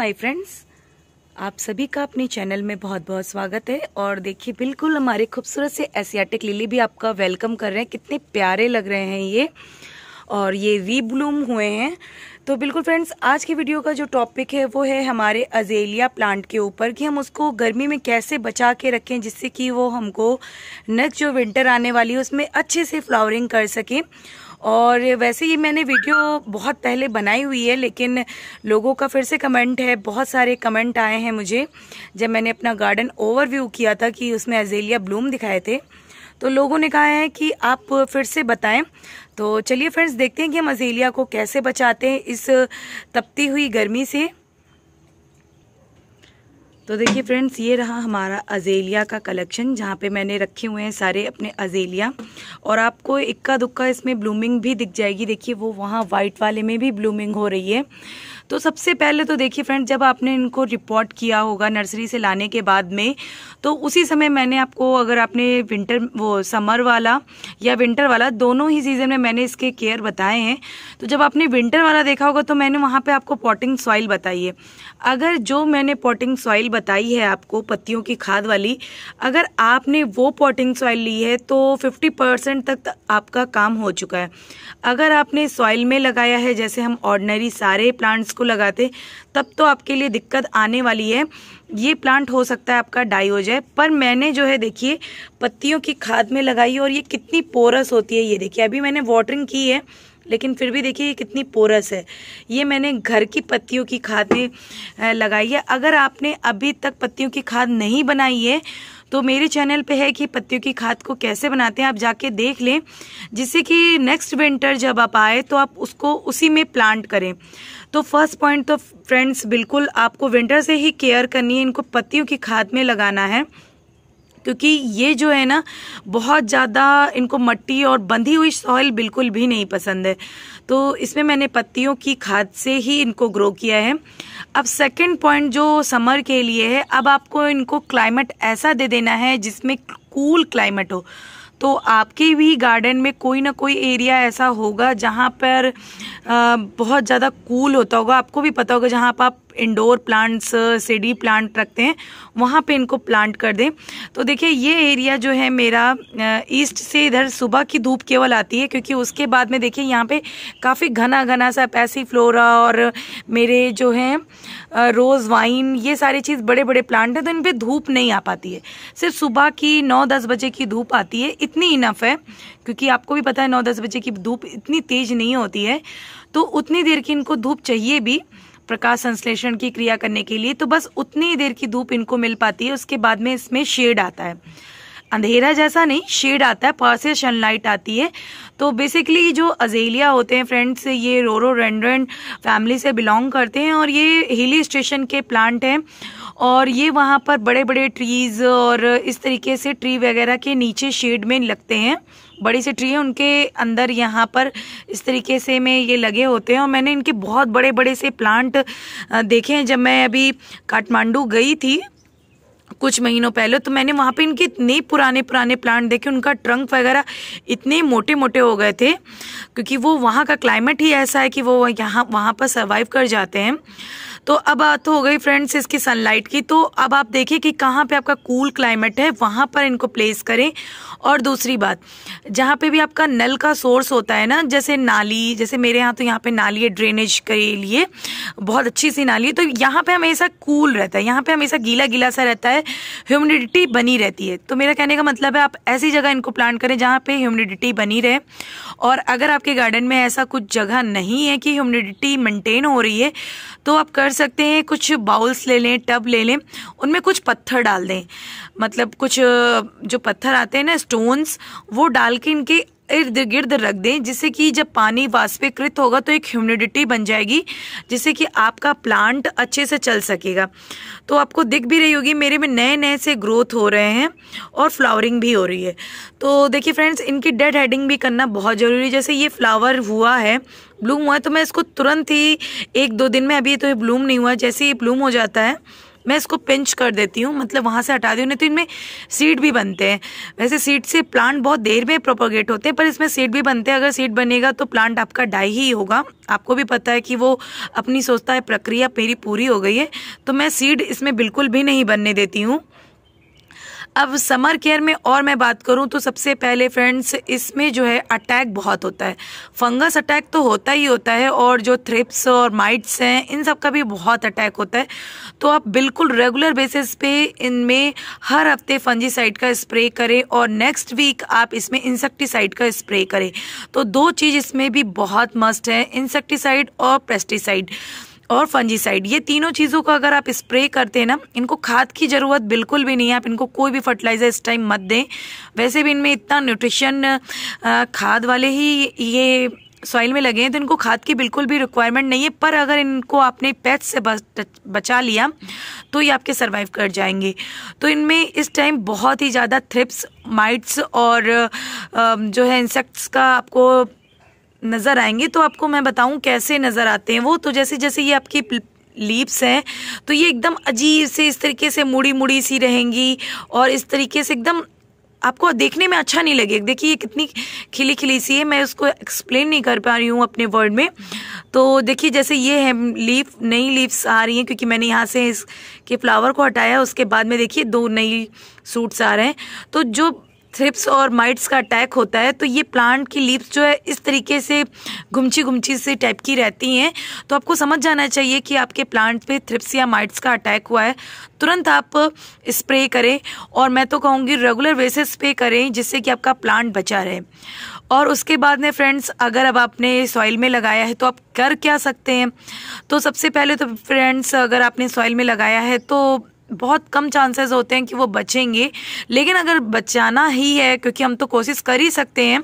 my friends आप सभी का अपने चैनल में बहुत बहुत स्वागत है और देखिए बिल्कुल हमारे खूबसूरत से एसियाटिक लिली भी आपका वेलकम कर रहे हैं कितने प्यारे लग रहे हैं ये और ये री ब्लूम हुए हैं तो बिल्कुल फ्रेंड्स आज की वीडियो का जो टॉपिक है वो है हमारे अजेलिया प्लांट के ऊपर कि हम उसको गर्मी में कैसे बचा के रखें जिससे कि वो हमको नेक्स्ट जो विंटर आने वाली है उसमें अच्छे से फ्लावरिंग कर सकें और वैसे ही मैंने वीडियो बहुत पहले बनाई हुई है लेकिन लोगों का फिर से कमेंट है बहुत सारे कमेंट आए हैं मुझे जब मैंने अपना गार्डन ओवरव्यू किया था कि उसमें अजेलिया ब्लूम दिखाए थे तो लोगों ने कहा है कि आप फिर से बताएं तो चलिए फ्रेंड्स देखते हैं कि हम अजेलिया को कैसे बचाते हैं इस तपती हुई गर्मी से तो देखिए फ्रेंड्स ये रहा हमारा अजेलिया का कलेक्शन जहाँ पे मैंने रखे हुए हैं सारे अपने अजेलिया और आपको इक्का दुक्का इसमें ब्लूमिंग भी दिख जाएगी देखिए वो वहाँ वाइट वाले में भी ब्लूमिंग हो रही है तो सबसे पहले तो देखिए फ्रेंड जब आपने इनको रिपोर्ट किया होगा नर्सरी से लाने के बाद में तो उसी समय मैंने आपको अगर आपने विंटर वो समर वाला या विंटर वाला दोनों ही सीज़न में मैंने इसके केयर बताए हैं तो जब आपने विंटर वाला देखा होगा तो मैंने वहाँ पर आपको पॉटिंग सॉइल बताई है अगर जो मैंने पॉटिंग सॉइल बताई है आपको पत्तियों की खाद वाली अगर आपने वो पॉटिंग सॉइल ली है तो फिफ्टी परसेंट तक आपका काम हो चुका है अगर आपने सॉइल में लगाया है जैसे हम ऑर्डनरी सारे प्लांट्स इसको लगाते तब तो आपके लिए दिक्कत आने वाली है ये प्लांट हो सकता है आपका डाई हो जाए पर मैंने जो है देखिए पत्तियों की खाद में लगाई और ये कितनी पोरस होती है ये देखिए अभी मैंने वाटरिंग की है लेकिन फिर भी देखिए ये कितनी पोरस है ये मैंने घर की पत्तियों की खाद में लगाई है अगर आपने अभी तक पत्तियों की खाद नहीं बनाई है तो मेरे चैनल पे है कि पत्तियों की खाद को कैसे बनाते हैं आप जाके देख लें जिससे कि नेक्स्ट विंटर जब आप आए तो आप उसको उसी में प्लांट करें तो फर्स्ट पॉइंट तो फ्रेंड्स बिल्कुल आपको विंटर से ही केयर करनी है इनको पत्तियों की खाद में लगाना है क्योंकि ये जो है ना बहुत ज़्यादा इनको मट्टी और बंधी हुई सॉइल बिल्कुल भी नहीं पसंद है तो इसमें मैंने पत्तियों की खाद से ही इनको ग्रो किया है अब सेकंड पॉइंट जो समर के लिए है अब आपको इनको क्लाइमेट ऐसा दे देना है जिसमें कूल क्लाइमेट हो तो आपके भी गार्डन में कोई ना कोई एरिया ऐसा होगा जहाँ पर आ, बहुत ज़्यादा कूल होता होगा आपको भी पता होगा जहाँ पर आप इंडोर प्लांट्स सीडी प्लांट रखते हैं वहाँ पे इनको प्लांट कर दें तो देखिए ये एरिया जो है मेरा ईस्ट से इधर सुबह की धूप केवल आती है क्योंकि उसके बाद में देखिए यहाँ पे काफ़ी घना घना सा पैसी फ्लोरा और मेरे जो हैं रोज़ वाइन ये सारी चीज़ बड़े बड़े प्लांट हैं तो इन पर धूप नहीं आ पाती है सिर्फ सुबह की नौ दस बजे की धूप आती है इतनी इनफ है क्योंकि आपको भी पता है नौ दस बजे की धूप इतनी तेज़ नहीं होती है तो उतनी देर की इनको धूप चाहिए भी प्रकाश संश्लेषण की क्रिया करने के लिए तो बस उतनी ही देर की धूप इनको मिल पाती है उसके बाद में इसमें शेड आता है अंधेरा जैसा नहीं शेड आता है पास से सनलाइट आती है तो बेसिकली जो अजेलिया होते हैं फ्रेंड्स ये रोरो रेंड्रेंट फैमिली से बिलोंग करते हैं और ये हिली स्टेशन के प्लांट हैं और ये वहाँ पर बड़े बड़े ट्रीज़ और इस तरीके से ट्री वगैरह के नीचे शेड में लगते हैं बड़ी सी ट्री है उनके अंदर यहाँ पर इस तरीके से में ये लगे होते हैं और मैंने इनके बहुत बड़े बड़े से प्लांट देखे हैं जब मैं अभी काठमांडू गई थी कुछ महीनों पहले तो मैंने वहाँ पे इनके इतने पुराने पुराने प्लांट देखे उनका ट्रंक वगैरह इतने मोटे मोटे हो गए थे क्योंकि वो वहाँ का क्लाइमेट ही ऐसा है कि वो यहाँ वहाँ पर सर्वाइव कर जाते हैं तो अब बात हो गई फ्रेंड्स इसकी सनलाइट की तो अब आप देखिए कि कहाँ पे आपका कूल क्लाइमेट है वहाँ पर इनको प्लेस करें और दूसरी बात जहाँ पे भी आपका नल का सोर्स होता है ना जैसे नाली जैसे मेरे यहाँ तो यहाँ पे नाली है ड्रेनेज के लिए बहुत अच्छी सी नाली है तो यहाँ पर हमेशा कूल रहता है यहाँ पर हमेशा गीला गीला सा रहता है ह्यूमिडिटी बनी रहती है तो मेरा कहने का मतलब है आप ऐसी जगह इनको प्लांट करें जहाँ पर ह्यूमिडिटी बनी रहे और अगर आपके गार्डन में ऐसा कुछ जगह नहीं है कि ह्यूमिडिटी मेंटेन हो रही है तो आप कर कर सकते हैं कुछ बाउल्स ले लें टब ले लें उनमें कुछ पत्थर डाल दें मतलब कुछ जो पत्थर आते हैं ना स्टोन्स वो डाल के इनके इर्द गिर्द रख दें जिससे कि जब पानी वाष्पीकृत होगा तो एक ह्यूमिडिटी बन जाएगी जिससे कि आपका प्लांट अच्छे से चल सकेगा तो आपको दिख भी रही होगी मेरे में नए नए से ग्रोथ हो रहे हैं और फ्लावरिंग भी हो रही है तो देखिए फ्रेंड्स इनकी डेड हेडिंग भी करना बहुत ज़रूरी है जैसे ये फ्लावर हुआ है ब्लूम हुआ है तो मैं इसको तुरंत ही एक दो दिन में अभी तो ये ब्लूम नहीं हुआ जैसे ये ब्लूम हो जाता है मैं इसको पिंच कर देती हूँ मतलब वहाँ से हटा दी नहीं तो इनमें सीड भी बनते हैं वैसे सीड से प्लांट बहुत देर में प्रोपोगेट होते हैं पर इसमें सीड भी बनते हैं अगर सीड बनेगा तो प्लांट आपका डाई ही होगा आपको भी पता है कि वो अपनी सोचता है प्रक्रिया मेरी पूरी हो गई है तो मैं सीड इसमें बिल्कुल भी नहीं बनने देती हूँ अब समर केयर में और मैं बात करूँ तो सबसे पहले फ्रेंड्स इसमें जो है अटैक बहुत होता है फंगस अटैक तो होता ही होता है और जो थ्रिप्स और माइट्स हैं इन सब का भी बहुत अटैक होता है तो आप बिल्कुल रेगुलर बेसिस पे इनमें हर हफ्ते फंजीसाइड का स्प्रे करें और नेक्स्ट वीक आप इसमें इंसेक्टिसाइड का स्प्रे करें तो दो चीज़ इसमें भी बहुत मस्ट है इंसेक्टिसाइड और पेस्टिसाइड और फंजीसाइड ये तीनों चीज़ों को अगर आप स्प्रे करते हैं ना इनको खाद की ज़रूरत बिल्कुल भी नहीं है आप इनको कोई भी फर्टिलाइज़र इस टाइम मत दें वैसे भी इनमें इतना न्यूट्रिशन खाद वाले ही ये सॉइल में लगे हैं तो इनको खाद की बिल्कुल भी रिक्वायरमेंट नहीं है पर अगर इनको आपने पेट्स से बचा लिया तो ये आपके सर्वाइव कर जाएंगे तो इनमें इस टाइम बहुत ही ज़्यादा थ्रिप्स माइट्स और जो है इंसेक्ट्स का आपको नज़र आएंगे तो आपको मैं बताऊं कैसे नज़र आते हैं वो तो जैसे जैसे ये आपकी लीप्स हैं तो ये एकदम अजीब से इस तरीके से मुड़ी मुड़ी सी रहेंगी और इस तरीके से एकदम आपको देखने में अच्छा नहीं लगेगा देखिए ये कितनी खिली खिली सी है मैं उसको एक्सप्लेन नहीं कर पा रही हूँ अपने वर्ड में तो देखिए जैसे ये है लीफ नई लीव्स आ रही हैं क्योंकि मैंने यहाँ से इसके फ्लावर को हटाया उसके बाद में देखिए दो नई सूट्स आ रहे हैं तो जो थ्रिप्स और माइट्स का अटैक होता है तो ये प्लांट की लीव्स जो है इस तरीके से घुमची घुमची से टाइप की रहती हैं तो आपको समझ जाना चाहिए कि आपके प्लांट पे थ्रिप्स या माइट्स का अटैक हुआ है तुरंत आप स्प्रे करें और मैं तो कहूँगी रेगुलर बेसिस पे करें जिससे कि आपका प्लांट बचा रहे और उसके बाद में फ्रेंड्स अगर अब आपने सॉइल में लगाया है तो आप कर क्या सकते हैं तो सबसे पहले तो फ्रेंड्स अगर आपने सॉइल में लगाया है तो बहुत कम चांसेस होते हैं कि वो बचेंगे लेकिन अगर बचाना ही है क्योंकि हम तो कोशिश कर ही सकते हैं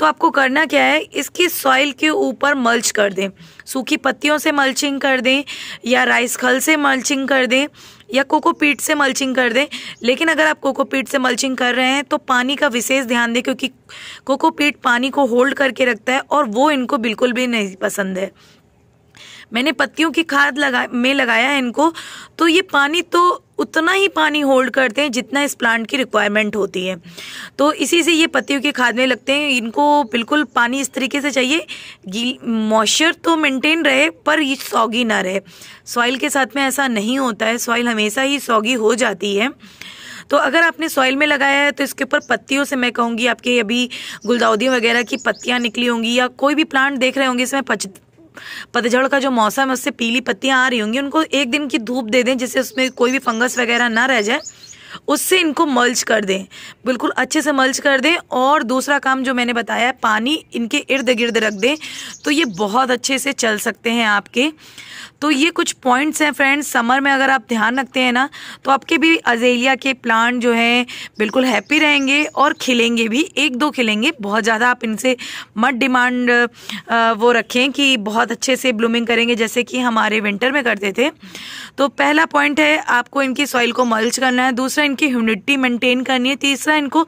तो आपको करना क्या है इसकी सॉइल के ऊपर मल्च कर दें सूखी पत्तियों से मल्चिंग कर दें या राइस खल से मल्चिंग कर दें या कोकोपीट से मल्चिंग कर दें लेकिन अगर आप कोकोपीट से मल्चिंग कर रहे हैं तो पानी का विशेष ध्यान दें क्योंकि कोकोपीट पानी को होल्ड करके रखता है और वो इनको बिल्कुल भी नहीं पसंद है मैंने पत्तियों की खाद लगा में लगाया है इनको तो ये पानी तो उतना ही पानी होल्ड करते हैं जितना इस प्लांट की रिक्वायरमेंट होती है तो इसी से ये पत्तियों की खाद में लगते हैं इनको बिल्कुल पानी इस तरीके से चाहिए मॉइस्चर तो मेंटेन रहे पर ये सौगी ना रहे सॉइल के साथ में ऐसा नहीं होता है सॉइल हमेशा ही सौगी हो जाती है तो अगर आपने सॉइल में लगाया है तो इसके ऊपर पत्तियों से मैं कहूँगी आपके अभी गुलदाउदी वगैरह की पत्तियाँ निकली होंगी या कोई भी प्लांट देख रहे होंगे इसमें पतझड़ का जो मौसम है उससे पीली पत्तियां आ रही होंगी उनको एक दिन की धूप दे दें जिससे उसमें कोई भी फंगस वगैरह ना रह जाए उससे इनको मल्च कर दें बिल्कुल अच्छे से मल्च कर दें और दूसरा काम जो मैंने बताया है पानी इनके इर्द गिर्द रख दें तो ये बहुत अच्छे से चल सकते हैं आपके तो ये कुछ पॉइंट्स हैं फ्रेंड्स समर में अगर आप ध्यान रखते हैं ना तो आपके भी अजेलिया के प्लांट जो हैं बिल्कुल हैप्पी रहेंगे और खिलेंगे भी एक दो खिलेंगे बहुत ज़्यादा आप इनसे मत डिमांड वो रखें कि बहुत अच्छे से ब्लूमिंग करेंगे जैसे कि हमारे विंटर में करते थे तो पहला पॉइंट है आपको इनकी सॉइल को मल्च करना है दूसरा दूसरा इनकी ह्यूमिडिटी मेंटेन करनी है तीसरा इनको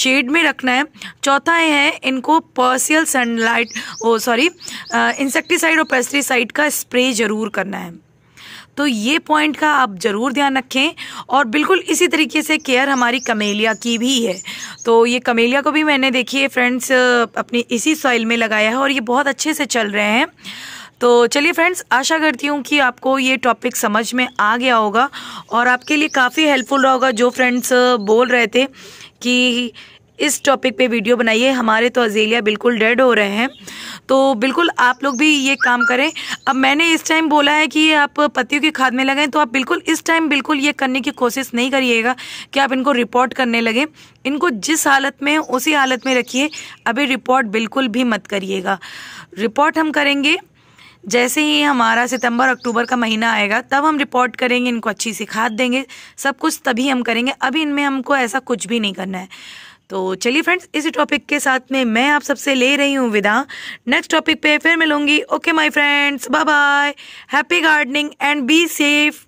शेड में रखना है चौथा है इनको partial sunlight oh sorry insecticide और पेस्टिसाइड का स्प्रे ज़रूर करना है तो ये पॉइंट का आप ज़रूर ध्यान रखें और बिल्कुल इसी तरीके से केयर हमारी कमेलिया की भी है तो ये कमेलिया को भी मैंने देखी है फ्रेंड्स अपनी इसी सॉइल में लगाया है और ये बहुत अच्छे से चल रहे हैं तो चलिए फ्रेंड्स आशा करती हूँ कि आपको ये टॉपिक समझ में आ गया होगा और आपके लिए काफ़ी हेल्पफुल रहा होगा जो फ्रेंड्स बोल रहे थे कि इस टॉपिक पे वीडियो बनाइए हमारे तो अजेलिया बिल्कुल डेड हो रहे हैं तो बिल्कुल आप लोग भी ये काम करें अब मैंने इस टाइम बोला है कि आप पतियों के खाद में लगें तो आप बिल्कुल इस टाइम बिल्कुल ये करने की कोशिश नहीं करिएगा कि आप इनको रिपोर्ट करने लगें इनको जिस हालत में उसी हालत में रखिए अभी रिपोर्ट बिल्कुल भी मत करिएगा रिपोर्ट हम करेंगे जैसे ही हमारा सितंबर अक्टूबर का महीना आएगा तब हम रिपोर्ट करेंगे इनको अच्छी सी खाद देंगे सब कुछ तभी हम करेंगे अभी इनमें हमको ऐसा कुछ भी नहीं करना है तो चलिए फ्रेंड्स इसी टॉपिक के साथ में मैं आप सबसे ले रही हूँ विदा नेक्स्ट टॉपिक पे फिर मिलूंगी okay my friends bye bye happy gardening and be safe